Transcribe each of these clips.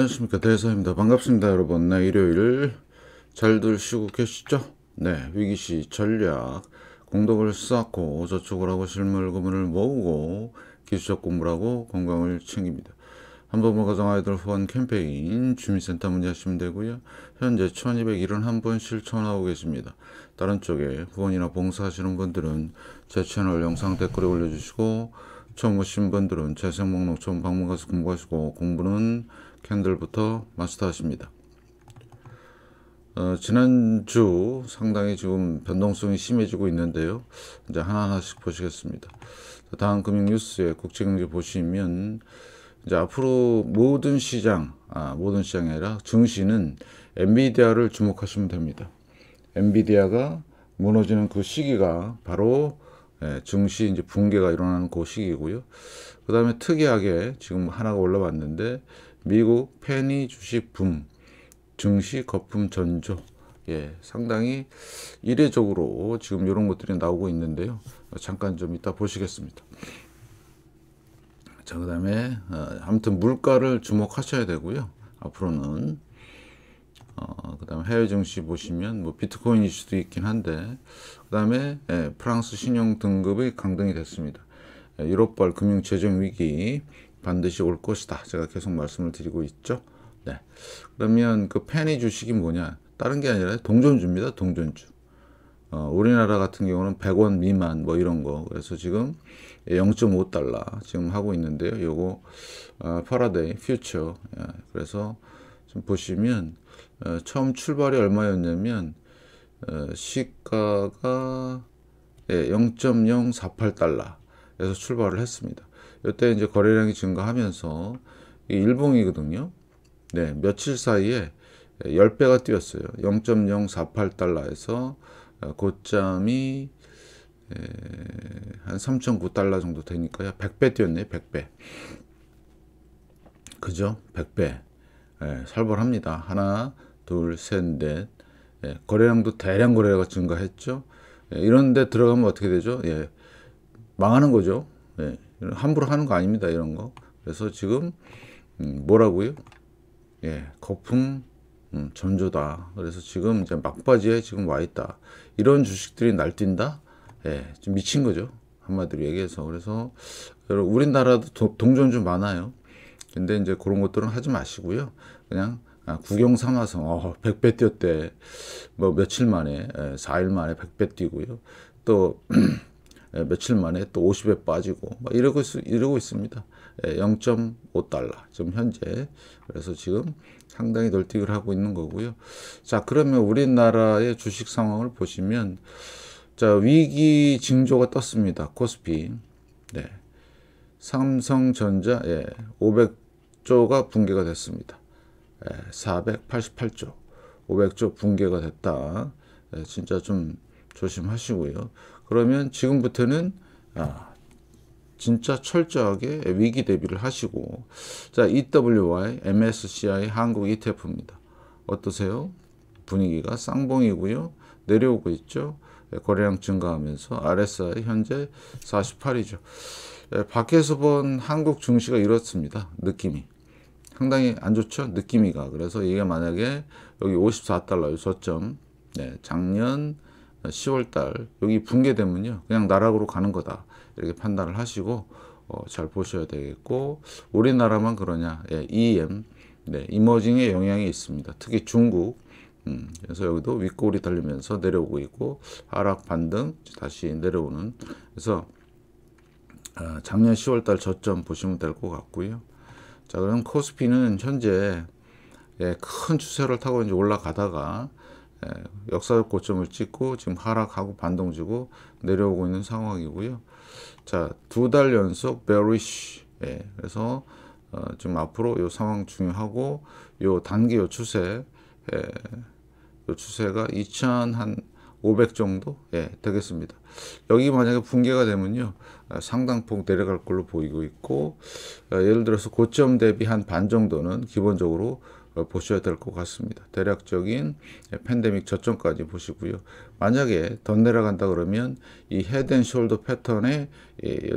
안녕하십니까 대사입니다 반갑습니다 여러분 네 일요일 잘들 쉬고 계시죠 네 위기시 전략 공덕을 쌓고 저축을 하고 실물 금을 모으고 기술적 공부를 하고 건강을 챙깁니다 한번만 가정 아이들 후원 캠페인 주민센터 문의하시면 되고요 현재 1 2 0 1원한번 실천하고 계십니다 다른 쪽에 후원이나 봉사하시는 분들은 제 채널 영상 댓글에 올려주시고 처음 오신 분들은 재생 목록 처음 방문 가서 공부하시고 공부는 캔들부터 마스터하십니다. 어, 지난주 상당히 지금 변동성이 심해지고 있는데요. 이제 하나하나씩 보시겠습니다. 다음 금융뉴스의 국제경제 보시면 이제 앞으로 모든 시장, 아, 모든 시장이 아니라 증시는 엔비디아를 주목하시면 됩니다. 엔비디아가 무너지는 그 시기가 바로 예, 증시 이제 붕괴가 일어나는 그 시기고요. 그 다음에 특이하게 지금 하나가 올라왔는데 미국 페니 주식 붐, 증시 거품 전조. 예, 상당히 이례적으로 지금 이런 것들이 나오고 있는데요. 잠깐 좀 이따 보시겠습니다. 자, 그 다음에 어, 아무튼 물가를 주목하셔야 되고요. 앞으로는 어, 그 다음에 해외 증시 보시면 뭐 비트코인 이슈도 있긴 한데 그 다음에 예, 프랑스 신용 등급이 강등이 됐습니다. 예, 유럽발 금융 재정 위기 반드시 올 것이다. 제가 계속 말씀을 드리고 있죠. 네. 그러면 그 페니 주식이 뭐냐? 다른 게 아니라 동전주입니다. 동전주. 어, 우리나라 같은 경우는 100원 미만 뭐 이런 거. 그래서 지금 0.5달러 지금 하고 있는데요. 요거 파라데이 어, 퓨처. 예, 그래서 지금 보시면 어, 처음 출발이 얼마였냐면 어, 시가가 예, 0.048달러에서 출발을 했습니다. 이때 이제 거래량이 증가하면서 일봉이거든요. 네, 며칠 사이에 10배가 뛰었어요. 0.048달러에서 어, 고점이 한3 9달러 정도 되니까요. 100배 뛰었네요. 100배. 그죠? 100배. 예, 살벌합니다. 하나, 둘, 셋, 넷. 예, 거래량도 대량 거래가 증가했죠. 예, 이런데 들어가면 어떻게 되죠? 예, 망하는 거죠. 예. 함부로 하는 거 아닙니다. 이런 거. 그래서 지금 음, 뭐라고요? 예, 거품 음, 전조다. 그래서 지금 이제 막바지에 지금 와 있다. 이런 주식들이 날뛴다. 예, 좀 미친 거죠. 한마디로 얘기해서 그래서 여러분 우리나라도 도, 동전 좀 많아요. 근데 이제 그런 것들은 하지 마시고요. 그냥 아, 구경 삼아서 어, 100배 뛰었대. 뭐 며칠 만에 예, 4일 만에 100배 뛰고요. 또 예, 며칠 만에 또 50에 빠지고 이러고, 있, 이러고 있습니다. 0.5달러 예, 지금 현재 그래서 지금 상당히 널뛰기를 하고 있는 거고요. 자 그러면 우리나라의 주식 상황을 보시면 자 위기 징조가 떴습니다. 코스피 네. 삼성전자 예, 500조가 붕괴가 됐습니다. 예, 488조 500조 붕괴가 됐다. 예, 진짜 좀 조심하시고요. 그러면 지금부터는 아, 진짜 철저하게 위기 대비를 하시고 자 EWI MSCI 한국 ETF입니다. 어떠세요? 분위기가 쌍봉이고요. 내려오고 있죠. 예, 거래량 증가하면서 RSI 현재 48이죠. 예, 밖에서 본 한국 증시가 이렇습니다. 느낌이. 상당히 안 좋죠? 느낌이가. 그래서 이게 만약에 여기 5 4달러 저점. 네, 작년 10월달 여기 붕괴되면요 그냥 나락으로 가는 거다 이렇게 판단을 하시고 어, 잘 보셔야 되겠고 우리나라만 그러냐 예, EM 네, 이머징의 영향이 있습니다 특히 중국 음, 그래서 여기도 윗골이 달리면서 내려오고 있고 하락 반등 다시 내려오는 그래서 어, 작년 10월달 저점 보시면 될 것 같고요 자 그럼 코스피는 현재 예, 큰 추세를 타고 이제 올라가다가 예, 역사적 고점을 찍고 지금 하락하고 반동주고 내려오고 있는 상황이고요. 자, 두 달 연속 bearish. 예, 그래서 어, 지금 앞으로 요 상황 중요하고 요 단기 요 추세 예, 요 추세가 2,500 정도 예, 되겠습니다. 여기 만약에 붕괴가 되면요. 아, 상당폭 내려갈 걸로 보이고 있고 어, 예를 들어서 고점 대비 한 반 정도는 기본적으로 어, 보셔야 될 것 같습니다. 대략적인 팬데믹 저점까지 보시고요. 만약에 더 내려간다 그러면 이 헤드앤숄더 패턴의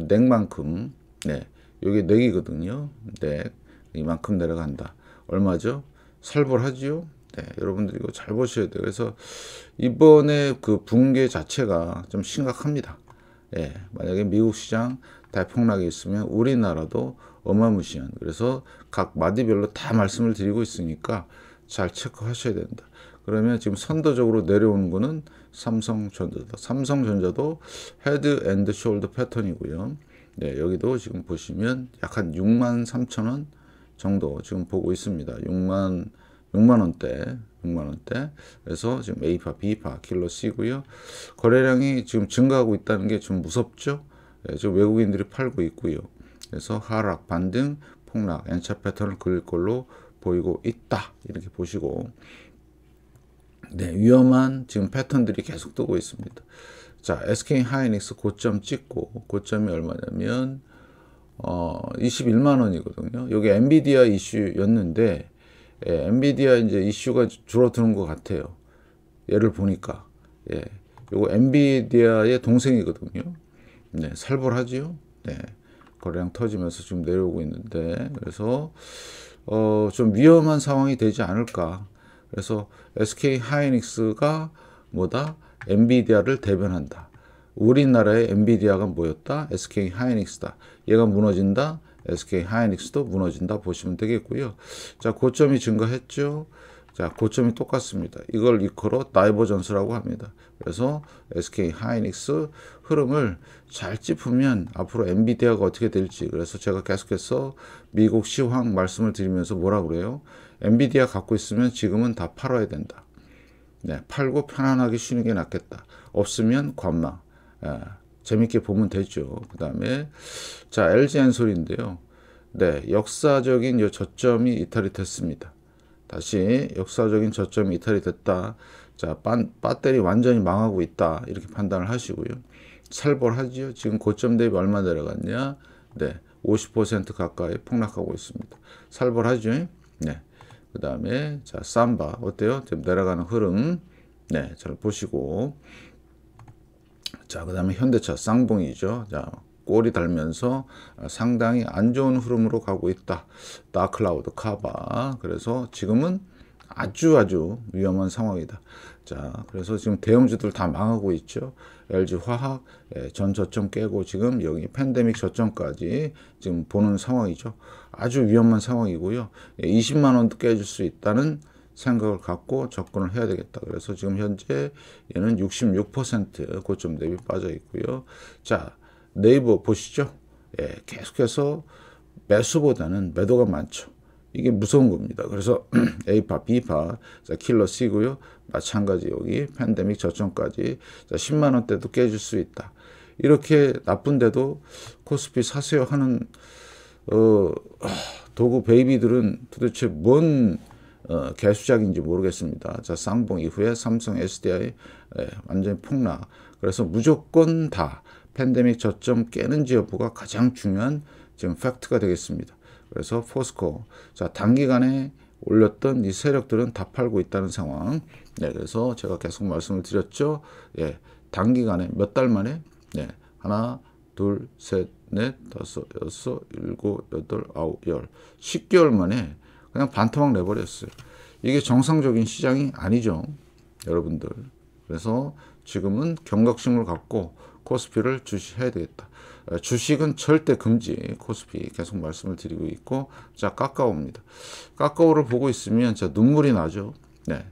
넥만큼 네, 이게 넥이거든요. 넥 이만큼 내려간다. 얼마죠? 살벌하지요? 네, 여러분들 이거 잘 보셔야 돼요. 그래서 이번에 그 붕괴 자체가 좀 심각합니다. 예, 만약에 미국 시장 대폭락이 있으면 우리나라도 어마무시한 그래서 각 마디별로 다 말씀을 드리고 있으니까 잘 체크하셔야 된다. 그러면 지금 선도적으로 내려오는 거는 삼성전자다. 삼성전자도 헤드 앤드 숄더 패턴이고요. 네, 여기도 지금 보시면 약 한 6만 3천 원 정도 지금 보고 있습니다. 6만 6만 원대, 6만 원대. 그래서 지금 A파, B파, 킬러 C고요. 거래량이 지금 증가하고 있다는 게 좀 무섭죠. 네, 지금 외국인들이 팔고 있고요. 그래서 하락, 반등, 폭락, N차 패턴을 그릴 걸로 보이고 있다. 이렇게 보시고 네, 위험한 지금 패턴들이 계속 뜨고 있습니다. 자, SK 하이닉스 고점 찍고 고점이 얼마냐면 어, 21만 원이거든요. 여기 엔비디아 이슈였는데 예, 엔비디아 이제 이슈가 줄어드는 것 같아요. 얘를 보니까 예, 요거 엔비디아의 동생이거든요. 네, 살벌하지요. 네. 거래량 터지면서 지금 내려오고 있는데 그래서 어, 좀 위험한 상황이 되지 않을까 그래서 SK 하이닉스가 뭐다 엔비디아를 대변한다 우리나라의 엔비디아가 뭐였다 SK 하이닉스다 얘가 무너진다 SK 하이닉스도 무너진다 보시면 되겠고요 자 고점이 증가했죠 자, 고점이 똑같습니다. 이걸 이끌어 다이버전스라고 합니다. 그래서 SK 하이닉스 흐름을 잘 짚으면 앞으로 엔비디아가 어떻게 될지 그래서 제가 계속해서 미국 시황 말씀을 드리면서 뭐라 그래요? 엔비디아 갖고 있으면 지금은 다 팔아야 된다. 네, 팔고 편안하게 쉬는 게 낫겠다. 없으면 관망. 예, 재밌게 보면 되죠. 그 다음에 자 LG 엔솔인데요. 네, 역사적인 요 저점이 이탈이 됐습니다. 다시 역사적인 저점이 이탈이 됐다. 자, 반, 배터리 완전히 망하고 있다. 이렇게 판단을 하시고요. 살벌하지요. 지금 고점 대비 얼마 내려갔냐? 네. 50% 가까이 폭락하고 있습니다. 살벌하죠? 네. 그 다음에, 자, 삼바. 어때요? 지금 내려가는 흐름. 네. 잘 보시고. 자, 그 다음에 현대차 쌍봉이죠. 자, 꼬이 달면서 상당히 안 좋은 흐름으로 가고 있다. 다클라우드 카바. 그래서 지금은 아주 아주 위험한 상황이다. 자, 그래서 지금 대형주들 다 망하고 있죠. LG 화학 예, 전 저점 깨고 지금 여기 팬데믹 저점까지 지금 보는 상황이죠. 아주 위험한 상황이고요. 예, 20만 원도 깨질 수 있다는 생각을 갖고 접근을 해야 되겠다. 그래서 지금 현재 얘는 66% 고점 대비 빠져 있고요. 자, 네이버 보시죠. 예, 계속해서 매수보다는 매도가 많죠. 이게 무서운 겁니다. 그래서 A파, B파, 자, 킬러 C고요. 마찬가지 여기 팬데믹 저점까지 자, 10만 원대도 깨질 수 있다. 이렇게 나쁜데도 코스피 사세요 하는 어, 도구 베이비들은 도대체 뭔 어, 개수작인지 모르겠습니다. 자, 쌍봉 이후에 삼성 SDI 예, 완전히 폭락. 그래서 무조건 다 팬데믹 저점 깨는 지여부가 가장 중요한 지금 팩트가 되겠습니다. 그래서 포스코 자 단기간에 올렸던 이 세력들은 다 팔고 있다는 상황. 네, 그래서 제가 계속 말씀을 드렸죠. 예, 단기간에 몇 달 만에 네, 하나, 둘, 셋, 넷, 다섯, 여섯, 일곱, 여덟, 아홉, 열, 십개월 만에 그냥 반토막 내버렸어요. 이게 정상적인 시장이 아니죠. 여러분들. 그래서 지금은 경각심을 갖고 코스피를 주시해야 되겠다. 어, 주식은 절대 금지 코스피 계속 말씀을 드리고 있고 자 카카오입니다. 카카오를 보고 있으면 자 눈물이 나죠. 네.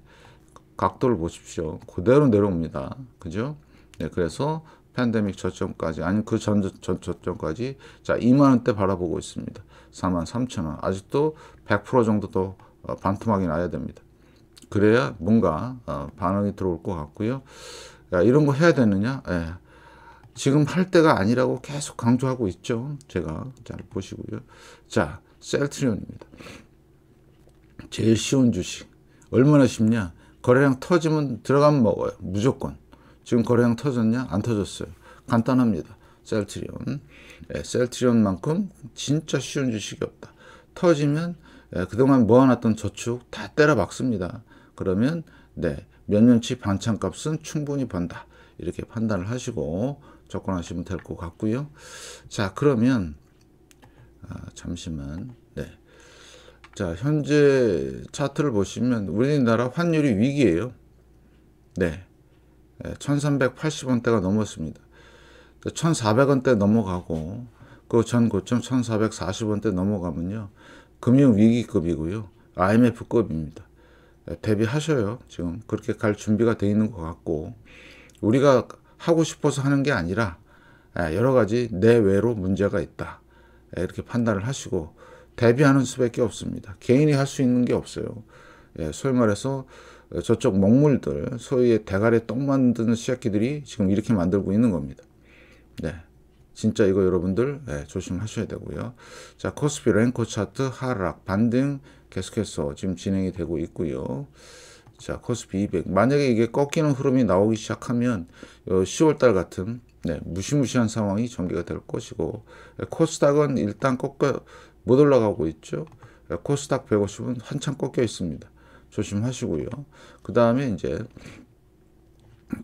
각도를 보십시오. 그대로 내려옵니다. 그죠? 네, 그래서 팬데믹 저점까지 아니 그전 저점까지 자 2만 원대 바라보고 있습니다. 4만 3천 원 아직도 100% 정도 더 어, 반토막이 나야 됩니다. 그래야 뭔가 어, 반응이 들어올 것 같고요. 야, 이런 거 해야 되느냐? 예. 지금 할 때가 아니라고 계속 강조하고 있죠. 제가 잘 보시고요. 자, 셀트리온입니다. 제일 쉬운 주식. 얼마나 쉽냐? 거래량 터지면 들어가면 먹어요. 무조건. 지금 거래량 터졌냐? 안 터졌어요. 간단합니다. 셀트리온. 예, 셀트리온만큼 진짜 쉬운 주식이 없다. 터지면 예, 그동안 모아놨던 저축 다 때려 박습니다. 그러면 네, 몇 년치 반찬값은 충분히 번다. 이렇게 판단을 하시고 접근하시면 될 것 같고요. 자, 그러면 아, 잠시만. 네. 자, 현재 차트를 보시면 우리나라 환율이 위기예요. 네. 1380원대가 예, 넘었습니다. 1400원대 넘어가고 그 전 고점 1440원대 넘어가면요. 금융위기급이고요. IMF급입니다. 예, 대비하셔요. 지금 그렇게 갈 준비가 돼 있는 것 같고 우리가 하고 싶어서 하는 게 아니라 예, 여러 가지 내외로 문제가 있다. 예, 이렇게 판단을 하시고 대비하는 수밖에 없습니다. 개인이 할 수 있는 게 없어요. 예, 소위 말해서 저쪽 먹물들, 소위 대가리 떡 만드는 시작기들이 지금 이렇게 만들고 있는 겁니다. 네. 진짜 이거 여러분들 네, 조심하셔야 되고요. 자, 코스피 랭커 차트 하락, 반등 계속해서 지금 진행이 되고 있고요. 자, 코스피 200. 만약에 이게 꺾이는 흐름이 나오기 시작하면 10월달 어, 같은 네, 무시무시한 상황이 전개가 될 것이고 예, 코스닥은 일단 꺾여 못 올라가고 있죠. 예, 코스닥 150은 한참 꺾여 있습니다. 조심하시고요. 그 다음에 이제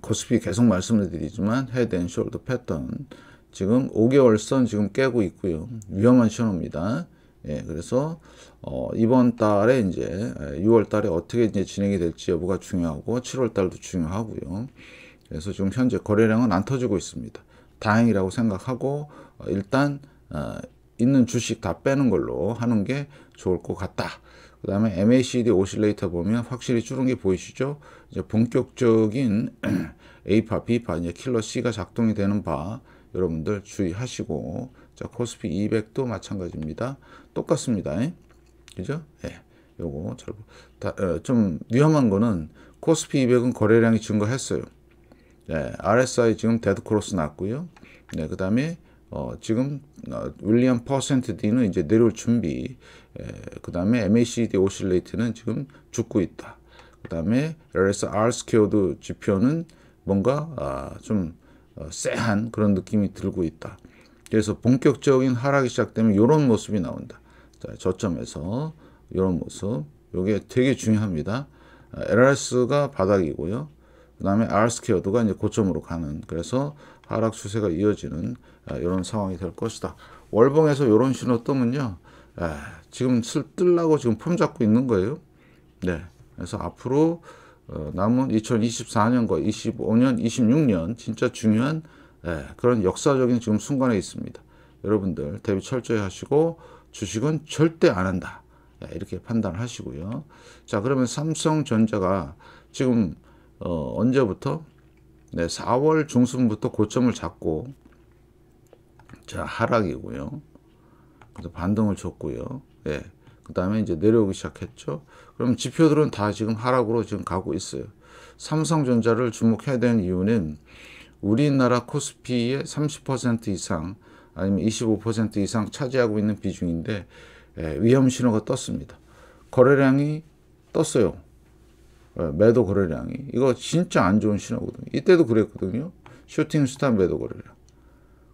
코스피 계속 말씀을 드리지만 헤드 앤 숄더 패턴 지금 5개월선 지금 깨고 있고요. 위험한 신호입니다. 예, 그래서 어, 이번 달에 이제 6월 예, 달에 어떻게 이제 진행이 될지 여부가 중요하고 7월 달도 중요하고요. 그래서 지금 현재 거래량은 안 터지고 있습니다. 다행이라고 생각하고 어, 일단 어, 있는 주식 다 빼는 걸로 하는 게 좋을 것 같다. 그 다음에 MACD 오실레이터 보면 확실히 줄은 게 보이시죠? 이제 본격적인 A파, B파, 이제 킬러 C가 작동이 되는 바 여러분들 주의하시고 자, 코스피 200도 마찬가지입니다. 똑같습니다. 예? 그죠? 예. 요거 잘, 다, 어, 좀 위험한 거는 코스피 200은 거래량이 증가했어요. 예, RSI 지금 데드크로스 났고요. 네, 그 다음에 어, 지금 어, 윌리엄 퍼센트 D는 이제 내려올 준비. 예, 그 다음에 MACD 오실레이트는 지금 죽고 있다. 그 다음에 RSR 스퀘어드 지표는 뭔가 아, 좀 어, 쎄한 그런 느낌이 들고 있다. 그래서 본격적인 하락이 시작되면 이런 모습이 나온다. 자, 저점에서 이런 모습. 이게 되게 중요합니다. LRS가 아, 바닥이고요. 그 다음에 R스퀘어드가 이제 고점으로 가는 그래서 하락 추세가 이어지는 이런 아, 상황이 될 것이다. 월봉에서 이런 신호 뜨면요. 아, 지금 슬 뜰라고 지금 폼 잡고 있는 거예요. 네. 그래서 앞으로 어, 남은 2024년과 25년, 26년 진짜 중요한 예, 그런 역사적인 지금 순간에 있습니다. 여러분들 대비 철저히 하시고 주식은 절대 안 한다. 예, 이렇게 판단 하시고요. 자 그러면 삼성전자가 지금 어, 언제부터 네, 4월 중순부터 고점을 잡고 자 하락이고요. 그래서 반등을 줬고요. 예. 그 다음에 이제 내려오기 시작했죠. 그럼 지표들은 다 지금 하락으로 지금 가고 있어요. 삼성전자를 주목해야 되는 이유는 우리나라 코스피의 30% 이상 아니면 25% 이상 차지하고 있는 비중인데 예, 위험 신호가 떴습니다. 거래량이 떴어요. 예, 매도 거래량이. 이거 진짜 안 좋은 신호거든요. 이때도 그랬거든요. 쇼팅스타 매도 거래량.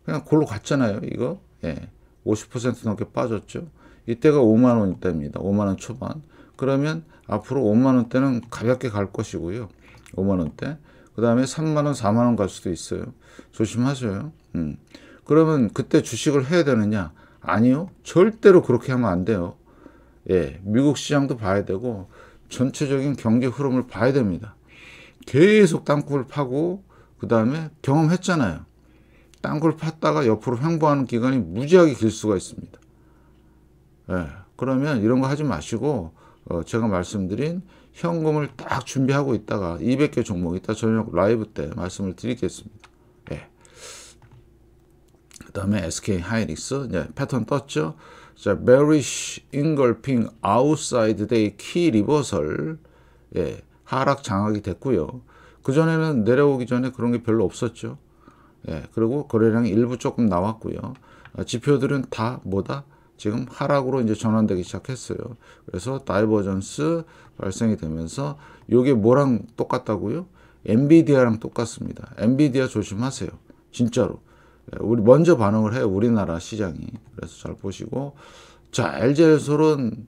그냥 골로 갔잖아요. 이거. 예. 50% 넘게 빠졌죠. 이때가 5만 원대입니다. 5만 원 초반. 그러면 앞으로 5만 원대는 가볍게 갈 것이고요. 5만 원대. 그 다음에 3만원, 4만원 갈 수도 있어요. 조심하셔요. 음. 그러면 그때 주식을 해야 되느냐? 아니요. 절대로 그렇게 하면 안 돼요. 예. 미국 시장도 봐야 되고, 전체적인 경제 흐름을 봐야 됩니다. 계속 땅굴 파고, 그 다음에 경험했잖아요. 땅굴 팠다가 옆으로 횡보하는 기간이 무지하게 길 수가 있습니다. 예. 그러면 이런 거 하지 마시고, 어, 제가 말씀드린 현금을 딱 준비하고 있다가 200개 종목 이다 저녁 라이브 때 말씀을 드리겠습니다. 예. 그 다음에 SK 하이닉스 예, 패턴 떴죠. 자, bearish engulfing outside day key reversal 예, 하락 장악이 됐고요. 그전에는 내려오기 전에 그런 게 별로 없었죠. 예, 그리고 거래량 일부 조금 나왔고요. 아, 지표들은 다 뭐다? 지금 하락으로 이제 전환되기 시작했어요. 그래서 다이버전스 발생이 되면서 이게 뭐랑 똑같다고요? 엔비디아랑 똑같습니다. 엔비디아 조심하세요. 진짜로. 예, 우리 먼저 반응을 해요. 우리나라 시장이. 그래서 잘 보시고 자, LG에솔은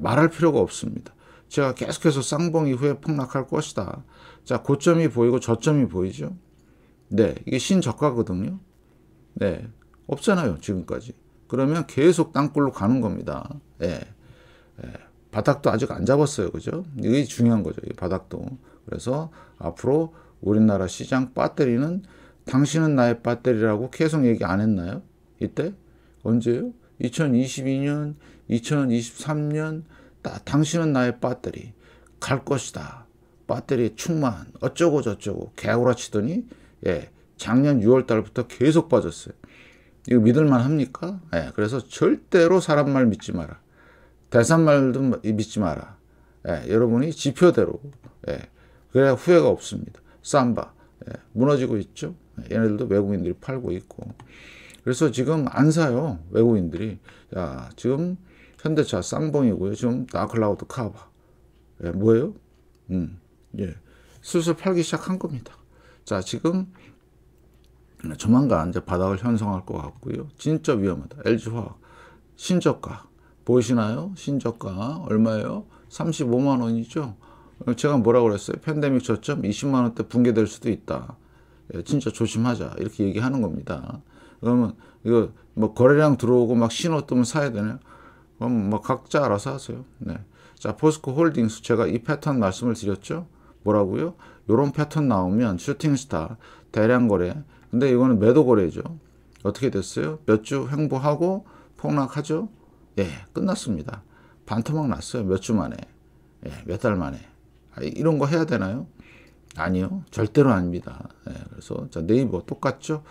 말할 필요가 없습니다. 제가 계속해서 쌍봉 이후에 폭락할 것이다. 자, 고점이 보이고 저점이 보이죠? 네, 이게 신저가거든요. 네, 없잖아요, 지금까지. 그러면 계속 땅굴로 가는 겁니다. 예. 예. 바닥도 아직 안 잡았어요. 그죠? 이게 중요한 거죠. 이 바닥도. 그래서 앞으로 우리나라 시장 배터리는 당신은 나의 배터리라고 계속 얘기 안 했나요? 이때? 언제요? 2022년, 2023년, 나, 당신은 나의 배터리. 갈 것이다. 배터리 충만. 어쩌고 저쩌고. 개구라치더니, 예, 작년 6월 달부터 계속 빠졌어요. 이거 믿을만 합니까? 예, 그래서 절대로 사람 말 믿지 마라. 대산 말도 믿지 마라. 예, 여러분이 지표대로 예, 그래야 후회가 없습니다. 쌈바 예, 무너지고 있죠. 예, 얘네들도 외국인들이 팔고 있고 그래서 지금 안 사요 외국인들이. 야 지금 현대차 쌍봉이고요. 지금 나클라우드 카바 예, 뭐예요? 음, 예, 슬슬 팔기 시작한 겁니다. 자 지금 그러니까 조만간 이제 바닥을 형성할 것 같고요. 진짜 위험하다. LG화학 신저가 보이시나요? 신저가 얼마예요? 35만 원이죠. 제가 뭐라고 그랬어요? 팬데믹 저점 20만 원대 붕괴될 수도 있다. 예, 진짜 조심하자 이렇게 얘기하는 겁니다. 그러면 이거 뭐 거래량 들어오고 막 신호 뜨면 사야 되나요? 그럼 뭐 각자 알아서 하세요. 네. 자 포스코 홀딩스 제가 이 패턴 말씀을 드렸죠. 뭐라고요? 요런 패턴 나오면 슈팅스타 대량 거래 근데 이거는 매도 거래죠. 어떻게 됐어요? 몇 주 횡보하고 폭락하죠? 예, 끝났습니다. 반토막 났어요. 몇 주 만에. 예, 몇 달 만에. 아, 이런 거 해야 되나요? 아니요. 절대로 아닙니다. 예, 그래서 자, 네이버 똑같죠?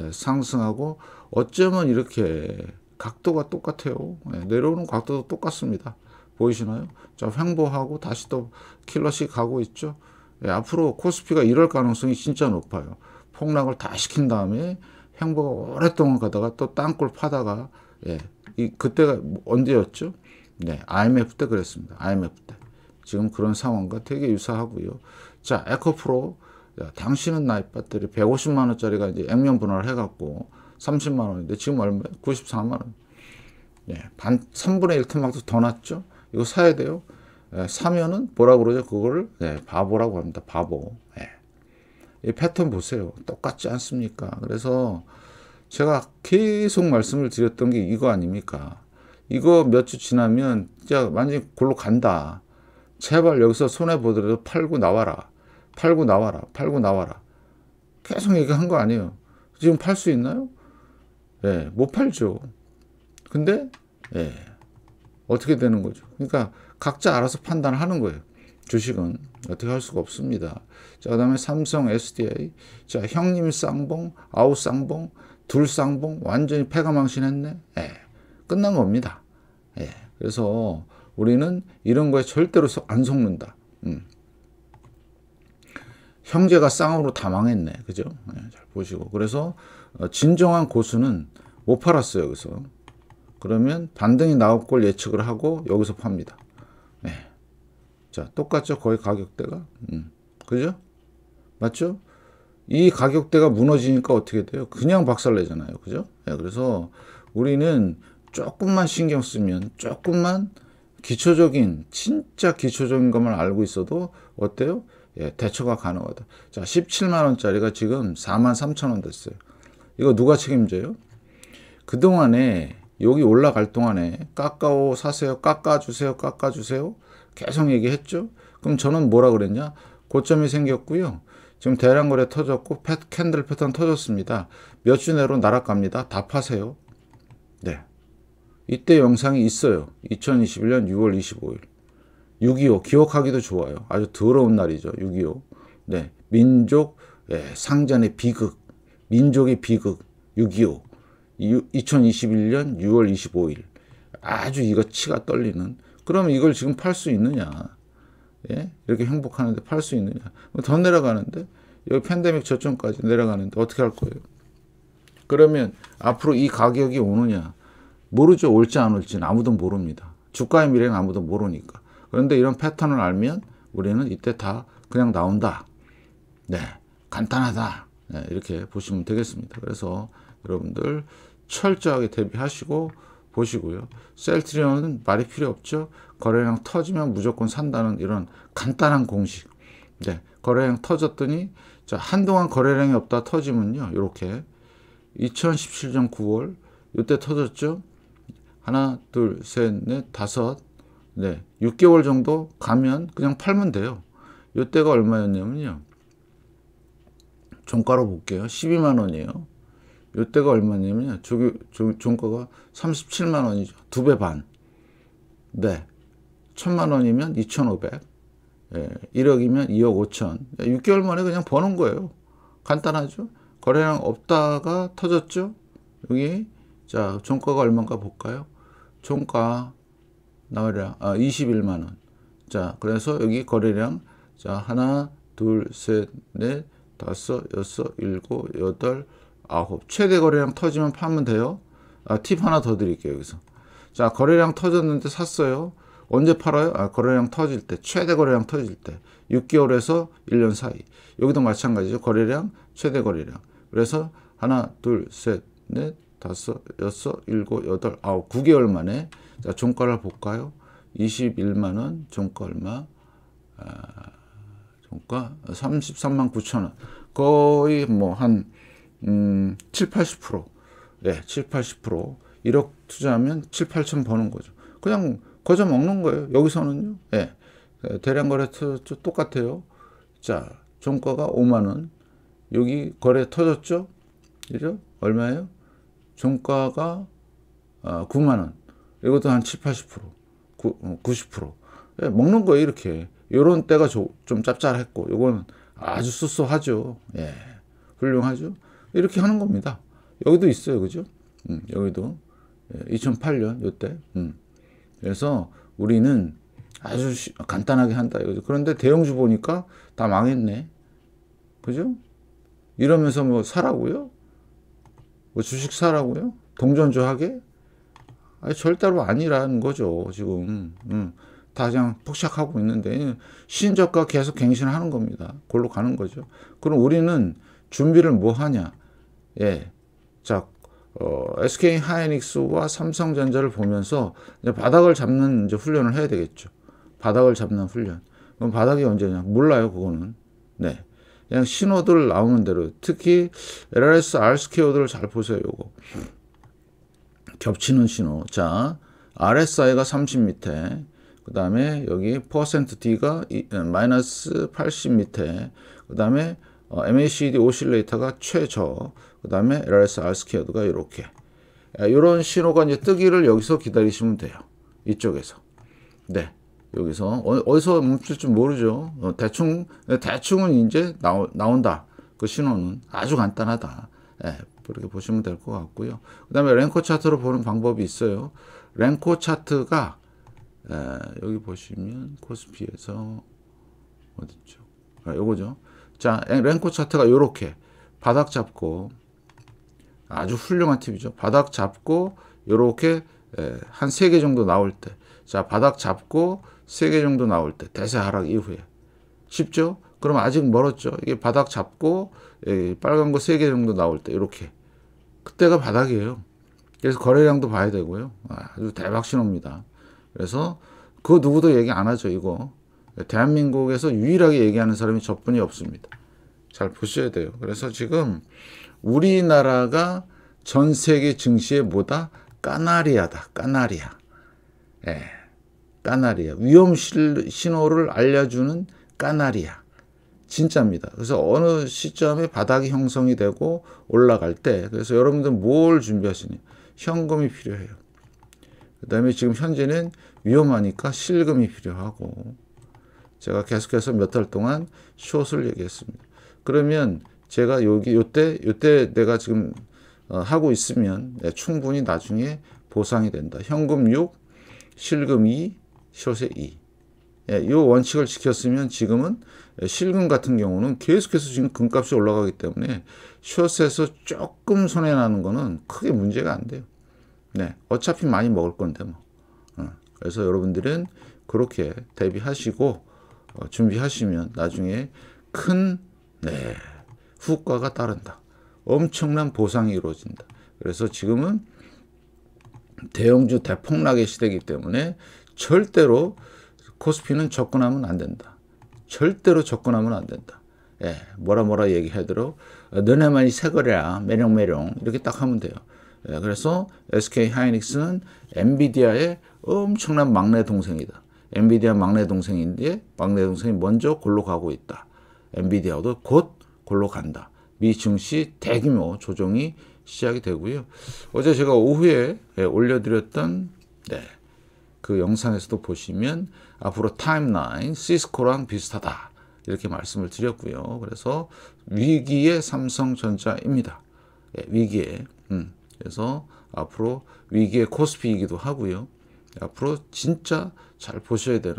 예, 상승하고 어쩌면 이렇게 각도가 똑같아요. 예, 내려오는 각도도 똑같습니다. 보이시나요? 자, 횡보하고 다시 또 킬러식 가고 있죠? 예, 앞으로 코스피가 이럴 가능성이 진짜 높아요. 폭락을 다 시킨 다음에 행보가 오랫동안 가다가 또 땅굴 파다가 예, 이 그때가 언제였죠? 네, IMF 때 그랬습니다. IMF 때. 지금 그런 상황과 되게 유사하고요. 자, 에코프로 야, 당신은 나이 배터리 150만 원짜리가 이제 액면 분할해 갖고 30만 원인데 지금 얼마? 94만 원. 예, 반 3분의 1 토막도 더 났죠. 이거 사야 돼요. 예, 사면은 뭐라 그러죠? 그거를 예, 바보라고 합니다. 바보. 이 패턴 보세요. 똑같지 않습니까? 그래서 제가 계속 말씀을 드렸던 게 이거 아닙니까? 이거 몇 주 지나면 진짜 완전히 골로 간다. 제발 여기서 손해보더라도 팔고 나와라. 팔고 나와라. 팔고 나와라. 계속 얘기한 거 아니에요. 지금 팔 수 있나요? 예, 못 팔죠. 근데, 예, 어떻게 되는 거죠? 그러니까 각자 알아서 판단하는 거예요. 주식은 어떻게 할 수가 없습니다. 자, 그 다음에 삼성 SDA. 자, 형님 쌍봉, 아우 쌍봉, 둘 쌍봉, 완전히 패가망신했네. 예, 끝난 겁니다. 예, 그래서 우리는 이런 거에 절대로 안 속는다. 음. 형제가 쌍으로 다 망했네. 그죠? 예, 잘 보시고. 그래서 어, 진정한 고수는 못 팔았어요. 여기서. 그러면 반등이 나올 걸 예측을 하고 여기서 팝니다. 자, 똑같죠? 거의 가격대가. 음. 그죠? 맞죠? 이 가격대가 무너지니까 어떻게 돼요? 그냥 박살내잖아요. 그죠? 네, 그래서 우리는 조금만 신경 쓰면 조금만 기초적인 진짜 기초적인 것만 알고 있어도 어때요? 예, 대처가 가능하다. 자, 17만 원짜리가 지금 4만 3천 원 됐어요. 이거 누가 책임져요? 그동안에 여기 올라갈 동안에 깎아오 사세요, 깎아주세요, 깎아주세요 계속 얘기했죠. 그럼 저는 뭐라 그랬냐? 고점이 생겼고요. 지금 대량 거래 터졌고 패, 캔들 패턴 터졌습니다. 몇 주 내로 날아갑니다. 다 파세요. 네. 이때 영상이 있어요. 2021년 6월 25일. 6.25 기억하기도 좋아요. 아주 더러운 날이죠. 6.25. 네. 민족 예, 상전의 비극. 민족의 비극. 6.25. 2021년 6월 25일. 아주 이거 치가 떨리는 그러면 이걸 지금 팔 수 있느냐? 예? 이렇게 행복하는데 팔 수 있느냐? 뭐 더 내려가는데 여기 팬데믹 저점까지 내려가는데 어떻게 할 거예요? 그러면 앞으로 이 가격이 오느냐? 모르죠. 올지 안 올지는 아무도 모릅니다. 주가의 미래는 아무도 모르니까. 그런데 이런 패턴을 알면 우리는 이때 다 그냥 나온다. 네, 간단하다. 네, 이렇게 보시면 되겠습니다. 그래서 여러분들 철저하게 대비하시고 보시고요. 셀트리온은 말이 필요 없죠. 거래량 터지면 무조건 산다는 이런 간단한 공식. 네, 거래량 터졌더니 자, 한동안 거래량이 없다 터지면요. 이렇게 2017년 9월 이때 터졌죠. 하나, 둘, 셋, 넷, 다섯. 네, 6개월 정도 가면 그냥 팔면 돼요. 이때가 얼마였냐면요. 종가로 볼게요. 12만 원이에요. 이때가 얼마냐면 저기 종가가 37만 원이죠. 두 배 반. 네. 천만 원이면 2,500. 예, 1억이면 2억 5천. 6개월 예, 만에 그냥 버는 거예요. 간단하죠? 거래량 없다가 터졌죠? 여기 자, 종가가 얼마인가 볼까요? 종가 나와라. 아, 21만 원. 자, 그래서 여기 거래량 자, 하나, 둘, 셋, 넷, 다섯, 여섯, 일곱, 여덟 아홉 최대 거래량 터지면 파면 돼요 아, 팁 하나 더 드릴게요 여기서 자 거래량 터졌는데 샀어요 언제 팔아요? 아, 거래량 터질 때 최대 거래량 터질 때 6개월에서 1년 사이 여기도 마찬가지죠 거래량 최대 거래량 그래서 하나 둘셋넷 다섯 여섯 일곱 여덟 아홉 9개월 만에 자 종가를 볼까요 21만원 종가 얼마 아, 종가 33만 9천원 거의 뭐한 음, 7, 80%. 네, 7, 80%. 1억 투자하면 7, 8천 버는 거죠. 그냥 거저 먹는 거예요. 여기서는요. 예. 네, 대량 거래 터졌죠. 똑같아요. 자, 종가가 5만 원. 여기 거래 터졌죠. 이죠? 얼마예요? 종가가 아, 9만 원. 이것도 한 7, 80%. 9, 90%. 예, 먹는 거예요, 이렇게. 요런 때가 조, 좀 짭짤했고, 요거는 아주 쏘쏘하죠. 예. 훌륭하죠. 이렇게 하는 겁니다. 여기도 있어요. 그죠? 음, 여기도 2008년 예, 요때 음. 그래서 우리는 아주 쉬, 간단하게 한다 이거죠. 그런데 대형주 보니까 다 망했네. 그죠? 이러면서 뭐 사라고요? 뭐 주식 사라고요? 동전주 하게? 아니, 절대로 아니라는 거죠. 지금 음. 다 그냥 폭삭하고 있는데 신저가 계속 갱신하는 겁니다. 골로 가는 거죠. 그럼 우리는 준비를 뭐 하냐? 예. 자, 어, SK 하이닉스와 삼성전자를 보면서 이제 바닥을 잡는 이제 훈련을 해야 되겠죠. 바닥을 잡는 훈련. 그럼 바닥이 언제냐? 몰라요, 그거는. 네. 그냥 신호들 나오는 대로. 특히 LRS RSKO들을 잘 보세요, 요거. 겹치는 신호. 자, RSI가 30 밑에. 그 다음에 여기 퍼센트 D가 마이너스 80 밑에. 그 다음에 어, MACD 오실레이터가 최저, 그 다음에 LRS r 스퀘가 이렇게 이런 신호가 이제 뜨기를 여기서 기다리시면 돼요. 이쪽에서. 네. 여기서 어, 디서 멈출지 모르죠. 어, 대충 대충은 이제 나오, 나온다. 그 신호는 아주 간단하다. 예, 그렇게 보시면 될 것 같고요. 그 다음에 랭코 차트로 보는 방법이 있어요. 랭코 차트가 예, 여기 보시면 코스피에서 어디죠? 아, 요거죠. 자, 랭코 차트가 이렇게 바닥 잡고 아주 훌륭한 팁이죠. 바닥 잡고 이렇게 한3개 정도 나올 때. 자, 바닥 잡고 3개 정도 나올 때 대세 하락 이후에. 쉽죠? 그럼 아직 멀었죠. 이게 바닥 잡고 빨간 거3개 정도 나올 때 이렇게. 그때가 바닥이에요. 그래서 거래량도 봐야 되고요. 아, 아주 대박 신호입니다. 그래서 그 누구도 얘기 안 하죠, 이거. 대한민국에서 유일하게 얘기하는 사람이 저뿐이 없습니다. 잘 보셔야 돼요. 그래서 지금 우리나라가 전 세계 증시에 뭐다? 까나리아다. 까나리아. 예. 까나리아. 위험 신호를 알려주는 까나리아. 진짜입니다. 그래서 어느 시점에 바닥이 형성이 되고 올라갈 때 그래서 여러분들 뭘 준비하시냐 현금이 필요해요. 그 다음에 지금 현재는 위험하니까 실금이 필요하고 제가 계속해서 몇 달 동안 숏을 얘기했습니다. 그러면 제가 여기 요때 요때 내가 지금 어, 하고 있으면 네, 충분히 나중에 보상이 된다. 현금 6, 실금 2, 숏의 2. 예, 이 원칙을 지켰으면 지금은 실금 같은 경우는 계속해서 지금 금값이 올라가기 때문에 숏에서 조금 손해나는 거는 크게 문제가 안 돼요. 네, 어차피 많이 먹을 건데 뭐. 어, 그래서 여러분들은 그렇게 대비하시고 어, 준비하시면 나중에 큰 네, 후과가 따른다. 엄청난 보상이 이루어진다. 그래서 지금은 대형주 대폭락의 시대이기 때문에 절대로 코스피는 접근하면 안 된다. 절대로 접근하면 안 된다. 예, 뭐라 뭐라 얘기하도 너네만이 새거래야 매력매력 이렇게 딱 하면 돼요. 예, 그래서 SK 하이닉스는 엔비디아의 엄청난 막내 동생이다. 엔비디아 막내 동생인데 막내 동생이 먼저 골로 가고 있다. 엔비디아도 곧 골로 간다. 미 증시 대규모 조정이 시작이 되고요. 어제 제가 오후에 예, 올려드렸던 네, 그 영상에서도 보시면 앞으로 타임라인 시스코랑 비슷하다 이렇게 말씀을 드렸고요. 그래서 위기의 삼성전자입니다. 예, 위기에 음, 그래서 앞으로 위기의 코스피이기도 하고요. 앞으로 진짜 잘 보셔야 되는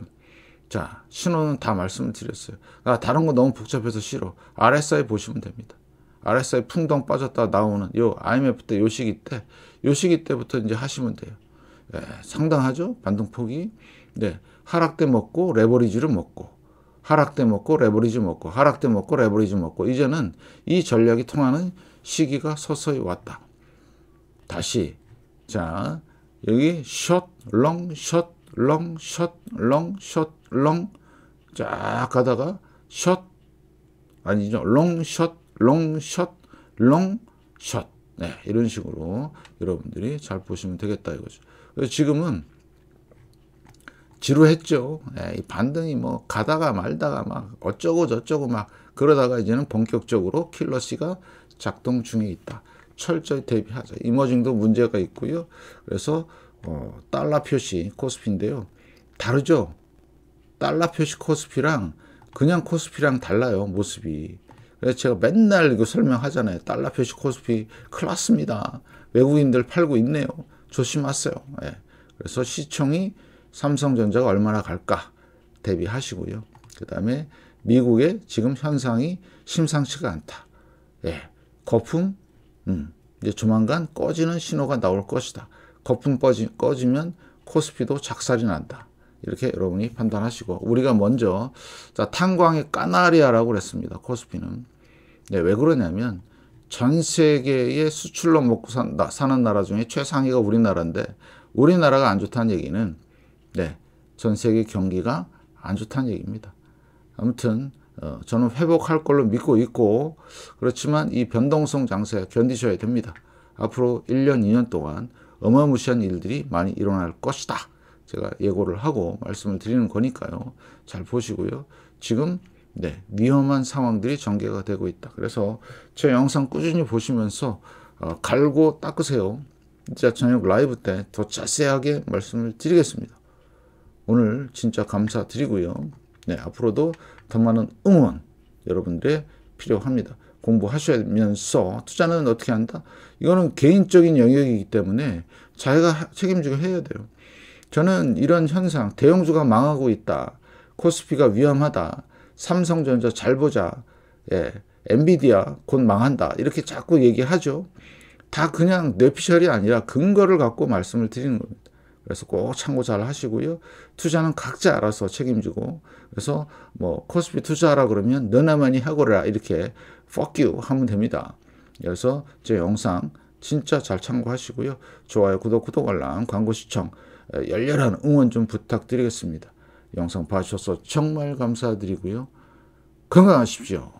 자 신호는 다 말씀을 드렸어요 아 다른 거 너무 복잡해서 싫어 RSI 보시면 됩니다 RSI 풍덩 빠졌다 나오는 요 IMF 때 요 시기 때 요 시기 때부터 이제 하시면 돼요 예, 상당하죠 반등폭이 네 하락 때 먹고 레버리지를 먹고 하락 때 먹고 레버리지 먹고 하락 때 먹고 레버리지 먹고 이제는 이 전략이 통하는 시기가 서서히 왔다 다시 자 여기 숏, 롱, 숏 롱, 숏, 롱, 숏, 롱. 쫙 가다가 숏, 아니죠. 롱, 숏, 롱, 숏, 롱, 숏. 네, 이런 식으로 여러분들이 잘 보시면 되겠다 이거죠. 그래서 지금은 지루했죠. 예, 이 반등이 뭐 가다가 말다가 막 어쩌고 저쩌고 막 그러다가 이제는 본격적으로 킬러시가 작동 중에 있다. 철저히 대비하자. 이머징도 문제가 있고요. 그래서 어, 달러 표시 코스피인데요. 다르죠? 달러 표시 코스피랑 그냥 코스피랑 달라요. 모습이. 그래서 제가 맨날 이거 설명하잖아요. 달러 표시 코스피 클났습니다. 외국인들 팔고 있네요. 조심하세요. 예. 그래서 시총이 삼성전자가 얼마나 갈까 대비하시고요. 그 다음에 미국의 지금 현상이 심상치가 않다. 예. 거품, 음, 이제 조만간 꺼지는 신호가 나올 것이다. 거품 꺼지, 꺼지면 코스피도 작살이 난다. 이렇게 여러분이 판단하시고 우리가 먼저 자, 탄광의 까나리아라고 그랬습니다. 코스피는. 네, 왜 그러냐면 전 세계의 수출로 먹고 산다, 사는 나라 중에 최상위가 우리나라인데 우리나라가 안 좋다는 얘기는 네, 전 세계 경기가 안 좋다는 얘기입니다. 아무튼 어, 저는 회복할 걸로 믿고 있고 그렇지만 이 변동성 장세 견디셔야 됩니다. 앞으로 1년, 2년 동안 어마무시한 일들이 많이 일어날 것이다. 제가 예고를 하고 말씀을 드리는 거니까요. 잘 보시고요. 지금 네, 위험한 상황들이 전개가 되고 있다. 그래서 제 영상 꾸준히 보시면서 어, 갈고 닦으세요. 진짜 저녁 라이브 때 더 자세하게 말씀을 드리겠습니다. 오늘 진짜 감사드리고요. 네, 앞으로도 더 많은 응원 여러분들의 필요합니다. 공부하시면서 투자는 어떻게 한다? 이거는 개인적인 영역이기 때문에 자기가 책임지고 해야 돼요. 저는 이런 현상, 대형주가 망하고 있다. 코스피가 위험하다. 삼성전자 잘 보자. 예. 엔비디아 곧 망한다. 이렇게 자꾸 얘기하죠. 다 그냥 뇌피셜이 아니라 근거를 갖고 말씀을 드리는 겁니다. 그래서 꼭 참고 잘 하시고요. 투자는 각자 알아서 책임지고 그래서 뭐 코스피 투자하라 그러면 너나만이 하고라 이렇게 fuck you 하면 됩니다. 그래서 제 영상 진짜 잘 참고하시고요. 좋아요, 구독, 구독, 알람, 광고 시청 열렬한 응원 좀 부탁드리겠습니다. 영상 봐주셔서 정말 감사드리고요. 건강하십시오.